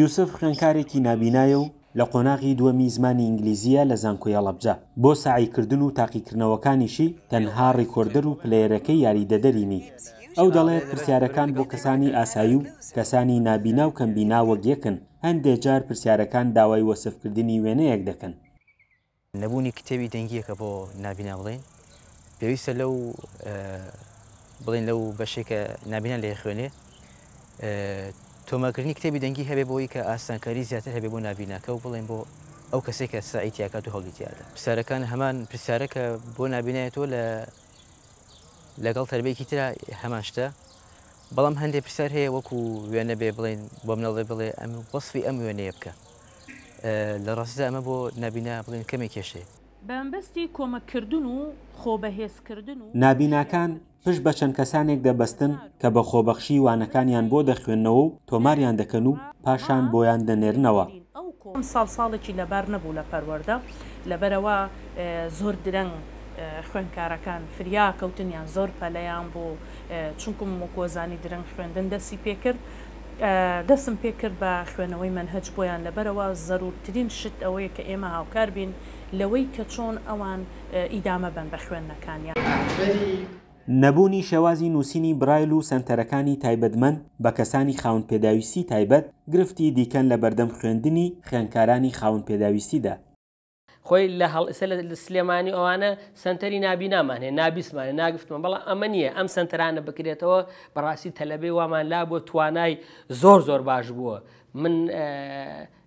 یوسف خوێنکارێکی نابینایە و لە قۆناغی دووەمی زمانی ئینگلیزیە لە زانکۆیە لەبجە بۆ سعیکردن و تاقیکردنەوەکانیشی تەنها ڕیکۆردەر و پلێرەکەی یاریدەدەرینی ئەو دەڵێت پرسیارەکان بۆ کەسانی ئاسایی و کەسانی نابینا و کەمبینا وەگیەکن هەندێک جار پرسیارەکان داوای وەسفکردنی وێنەیەک دەکەن نەبوونی کتێبی دەنگیەکە بۆ نابینا بڵێن پێویستە لەو بڵین لەو بەشێکە نبینە لێ خوێنێ تۆمەکردنی کتێبی دەنگی هەبێ بۆی کە ئاسانکاری زیاتر هەبێ بۆ نبینەکە و بڵێن بۆ ئەو کەسێک کە سعیتیاکات و هەڵیتیادا پرسیارەکان هەمان پرسیارە کە بۆ نبینایەتەوە لە لەگەڵ تربەیەکی ترا هەمان شتە بەڵام هەندێک پرسیار هەیە وەکو وێنە بێ بڵێن بۆ منەڵێ بڵێ ئەم وەصفی ئەم وێنەیە بکە لە ڕاستدا ئەمە بۆ نبینا بڵێن کەمێک کێشێ بەمبستی کۆمەکردن و خۆبەهێزکردن و نابیناکان پشت بە چەند کەسانێک دەبەستن کە بە خۆبەخشی وانەکانیان بۆ دەخوێندنەوە و تۆماریان دەکەن و پاشان بۆیان دەنێرنەوە ئەو ساڵ ساڵێکی لەبار نەبوو لە پەروەەردە لەبەرەوە زۆر درەنگ خوێنکارەکان فریا کەوتنیان زۆر پەلەیان بۆ چونکم مکۆزانی درەنگ خوێندن دەسی پێکرد دەستم پێ کرد بە خوێنەوەی منهج بۆیان لەبەرەوە زەرورترین شت ئەوەیە کە ئێمە هاوکار بین لەوەی کە چۆن ئەوان ئیدامە بن بە خوێندنەکانیان. نەبوونی شێوازی نووسینی برایل و سنتەرەکانی تایبەتمەند بە کەسانی خاون پێداویستی تایبەت گرفتی دیکەن لە بەردەم خوێندنی خوێنکارانی خاون پێداویستیدا. خۆی لە هەڵئسە لە سلێمانی ئەوانە سنتەری نابی نامانێ نابیسمانە ناگفتمان بەڵام ئەمە نییە ئەم سنتەرانە بکرێتەوە بەڕاستی تەلەبێ وامان لا بۆ توانای زۆر زۆر باش بووە من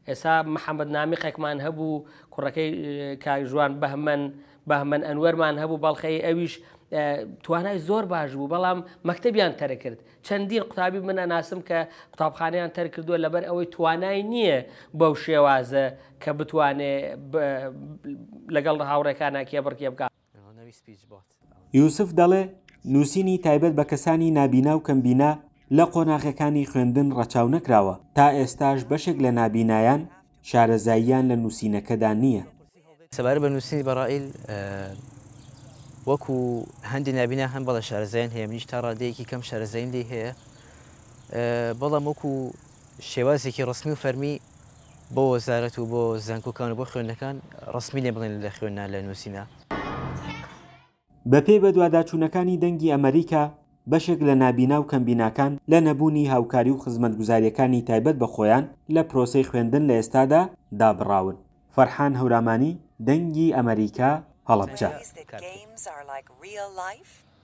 ئێستا محەممەد نامیخێکمان هەبوو کوڕەکەی کاژوان بەهمەن بەهمەن ئەنوەرمان هەبوو بەڵخەی ئەویش توانای زۆر باش بوو بەڵام مەکتتەبیان تەرەکرد چەندین قوتابی منە ناسم کە قوتابخانیان تەرکردووە لەبەر ئەوەی توانای نییە بەو شێوازە کە بتوانێت لەگەڵ هاوڕێکانە کێ بڕکێ بکات یوسف دەڵێ نووسینی تایبەت بە کەسانی نابینا و کەمبینا لە قۆناغەکانی خوێندن ڕەچاو نەکراوە تا ئێستاش بەشێک لە نبینایان شارەزاییان لە نووسینەکەدا نییە سەبارە بە نووسنی بەڕائیل وەکو هەندی نبینا هەم بەڵە شارەزایان هەیە منیش تا ڕادەیەکی کەم شارەزین لی هەیە بەڵام وەکو شێوازێکی ڕستمی و فەرمی بۆ وەزارەت و بۆ زانکۆکان و بۆ خوێندەکان ڕستمی لێ بڵێن لە خوێننا لە نووسینە بەپێی بە دوواداچوونەکانی دەنگی ئەمریکا بەشێک لە نابینا و کەمبیناکان لە نەبوونی هاوکاری و خزمەتگوزاریەکانی تایبەت بە خۆیان لە پرۆسی خوێندن لە ئێستادا دابڕاون فەرحان هەورامانی دەنگی ئەمریکا هەڵەبجە.